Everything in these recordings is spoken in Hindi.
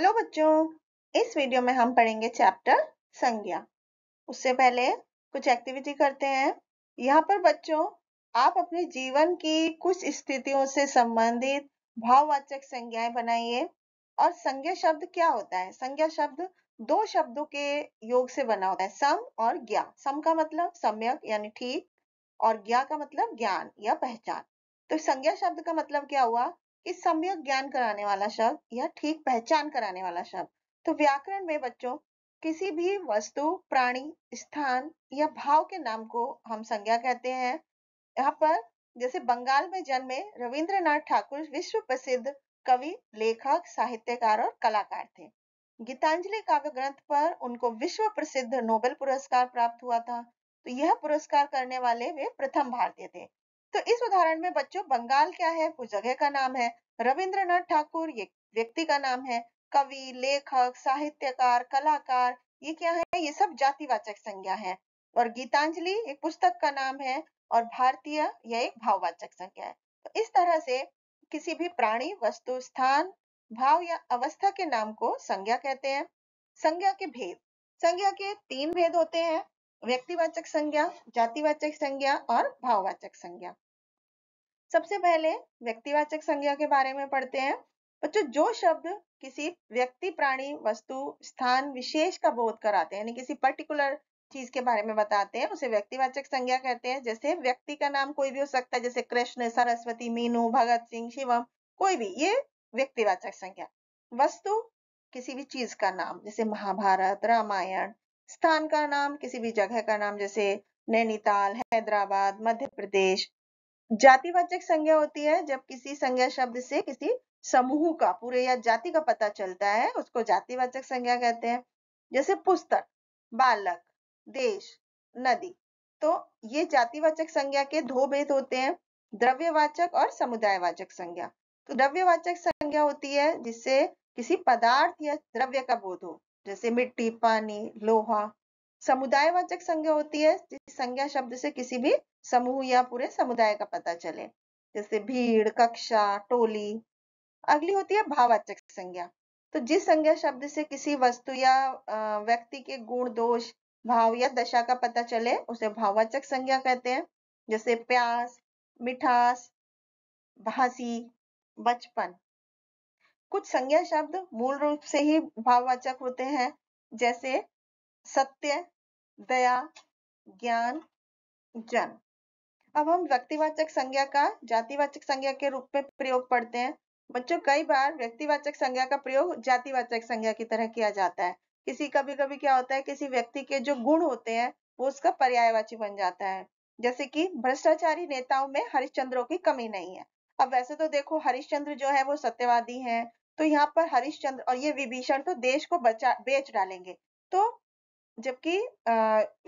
हेलो बच्चों इस वीडियो में हम पढ़ेंगे चैप्टर संज्ञा उससे पहले कुछ एक्टिविटी करते हैं यहाँ पर बच्चों आप अपने जीवन की कुछ स्थितियों से संबंधित भाववाचक संज्ञाएं बनाइए और संज्ञा शब्द क्या होता है संज्ञा शब्द दो शब्दों के योग से बना होता है सम और ज्ञा सम का मतलब सम्यक यानी ठीक और ज्ञा का मतलब ज्ञान या पहचान तो संज्ञा शब्द का मतलब क्या हुआ कि सम्यक ज्ञान कराने वाला शब्द या ठीक पहचान कराने वाला शब्द तो व्याकरण में बच्चों किसी भी वस्तु प्राणी स्थान या भाव के नाम को हम संज्ञा कहते हैं यहाँ पर जैसे बंगाल में जन्मे रविंद्रनाथ ठाकुर विश्व प्रसिद्ध कवि लेखक साहित्यकार और कलाकार थे गीतांजलि काव्य ग्रंथ पर उनको विश्व प्रसिद्ध नोबेल पुरस्कार प्राप्त हुआ था तो यह पुरस्कार करने वाले वे प्रथम भारतीय थे तो इस उदाहरण में बच्चों बंगाल क्या है वो जगह का नाम है रविंद्रनाथ ठाकुर ये व्यक्ति का नाम है कवि लेखक साहित्यकार कलाकार ये क्या है ये सब जातिवाचक संज्ञा है और गीतांजलि एक पुस्तक का नाम है और भारतीय यह एक भाववाचक संज्ञा है तो इस तरह से किसी भी प्राणी वस्तु स्थान भाव या अवस्था के नाम को संज्ञा कहते हैं संज्ञा के भेद संज्ञा के तीन भेद होते हैं व्यक्तिवाचक संज्ञा जातिवाचक संज्ञा और भाववाचक संज्ञा सबसे पहले व्यक्तिवाचक संज्ञा के बारे में पढ़ते हैं बच्चों जो शब्द किसी व्यक्ति प्राणी वस्तु स्थान विशेष का बोध कराते हैं किसी पर्टिकुलर चीज के बारे में बताते हैं उसे व्यक्तिवाचक संज्ञा कहते हैं जैसे व्यक्ति का नाम कोई भी हो सकता है जैसे कृष्ण सरस्वती मीनू भगत सिंह शिवम कोई भी ये व्यक्तिवाचक संज्ञा वस्तु किसी भी चीज का नाम जैसे महाभारत रामायण स्थान का नाम किसी भी जगह का नाम जैसे नैनीताल हैदराबाद मध्य प्रदेश जातिवाचक संज्ञा होती है जब किसी संज्ञा शब्द से किसी समूह का पूरे या जाति का पता चलता है उसको जातिवाचक संज्ञा कहते हैं जैसे पुस्तक बालक देश नदी तो ये जातिवाचक संज्ञा के दो भेद होते हैं द्रव्यवाचक और समुदायवाचक संज्ञा तो द्रव्यवाचक संज्ञा होती है जिससे किसी पदार्थ या द्रव्य का बोध हो जैसे मिट्टी पानी लोहा समुदायवाचक संज्ञा होती है जिस संज्ञा शब्द से किसी भी समूह या पूरे समुदाय का पता चले जैसे भीड़ कक्षा टोली अगली होती है भाववाचक संज्ञा तो जिस संज्ञा शब्द से किसी वस्तु या व्यक्ति के गुण दोष भाव या दशा का पता चले उसे भाववाचक संज्ञा कहते हैं जैसे प्यास मिठास भासी बचपन कुछ संज्ञा शब्द मूल रूप से ही भाववाचक होते हैं जैसे सत्य दया ज्ञान जन अब हम व्यक्तिवाचक संज्ञा का जातिवाचक संज्ञा के रूप में प्रयोग पढ़ते हैं बच्चों कई बार व्यक्तिवाचक संज्ञा का प्रयोग जातिवाचक संज्ञा की तरह किया जाता है किसी कभी कभी क्या होता है किसी व्यक्ति के जो गुण होते हैं वो उसका पर्यायवाची बन जाता है जैसे कि भ्रष्टाचारी नेताओं में हरिश्चंद्रों की कमी नहीं है अब वैसे तो देखो हरिश्चंद्र जो है वो सत्यवादी हैं तो यहाँ पर हरिश्चंद्र और ये विभीषण तो देश को बचा बेच डालेंगे तो जबकि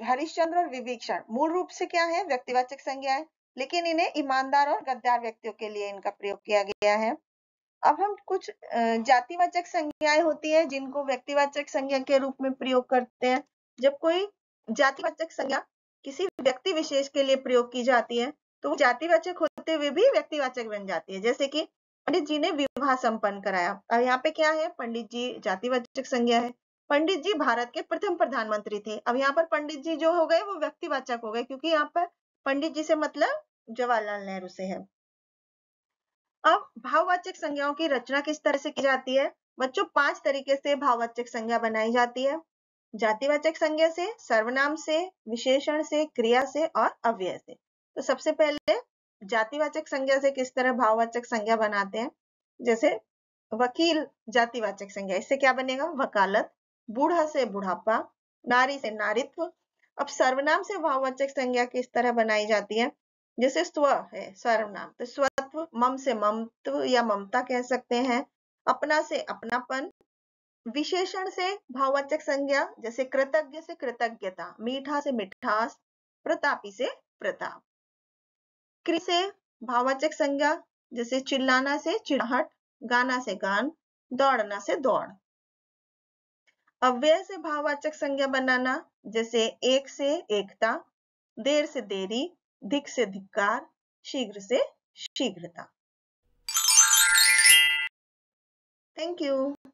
हरिश्चंद्र और विभीक्षण मूल रूप से क्या है व्यक्तिवाचक संज्ञा है लेकिन इन्हें ईमानदार और गद्दार व्यक्तियों के लिए इनका प्रयोग किया गया है अब हम कुछ जातिवाचक संज्ञाएं होती है जिनको व्यक्तिवाचक संज्ञा के रूप में प्रयोग करते हैं जब कोई जातिवाचक संज्ञा किसी व्यक्ति विशेष के लिए प्रयोग की जाती है तो वो जातिवाचक होते हुए भी व्यक्तिवाचक बन जाती है जैसे कि पंडित जी ने विवाह संपन्न कराया अब यहाँ पे क्या है पंडित जी जातिवाचक संज्ञा है पंडित जी भारत के प्रथम प्रधानमंत्री थे अब यहाँ पर पंडित जी जो हो गए वो व्यक्तिवाचक हो गए क्योंकि यहाँ पर पंडित जी से मतलब जवाहरलाल नेहरू से है अब भाववाचक संज्ञाओं की रचना किस तरह से की जाती है बच्चों पांच तरीके से भाववाचक संज्ञा बनाई जाती है जातिवाचक संज्ञा से सर्वनाम से विशेषण से क्रिया से और अव्यय से तो सबसे पहले जातिवाचक संज्ञा से किस तरह भाववाचक संज्ञा बनाते हैं जैसे वकील जातिवाचक संज्ञा इससे क्या बनेगा वकालत बूढ़ा से बुढ़ापा नारी से नारित्व अब सर्वनाम से भाववाचक संज्ञा किस तरह बनाई जाती है जैसे स्व है सर्वनाम तो स्वत्व मम से ममत्व या ममता कह सकते हैं अपना से अपनापन विशेषण से भाववाचक संज्ञा जैसे कृतज्ञ से कृतज्ञता मीठा से मिठास प्रतापी से प्रताप क्रि से भाववाचक संज्ञा जैसे चिल्लाना से चिल्लाहट गाना से गान दौड़ना से दौड़ अव्यय से भाववाचक संज्ञा बनाना जैसे एक से एकता देर से देरी धिक से धिक्कार शीघ्र से शीघ्रता थैंक यू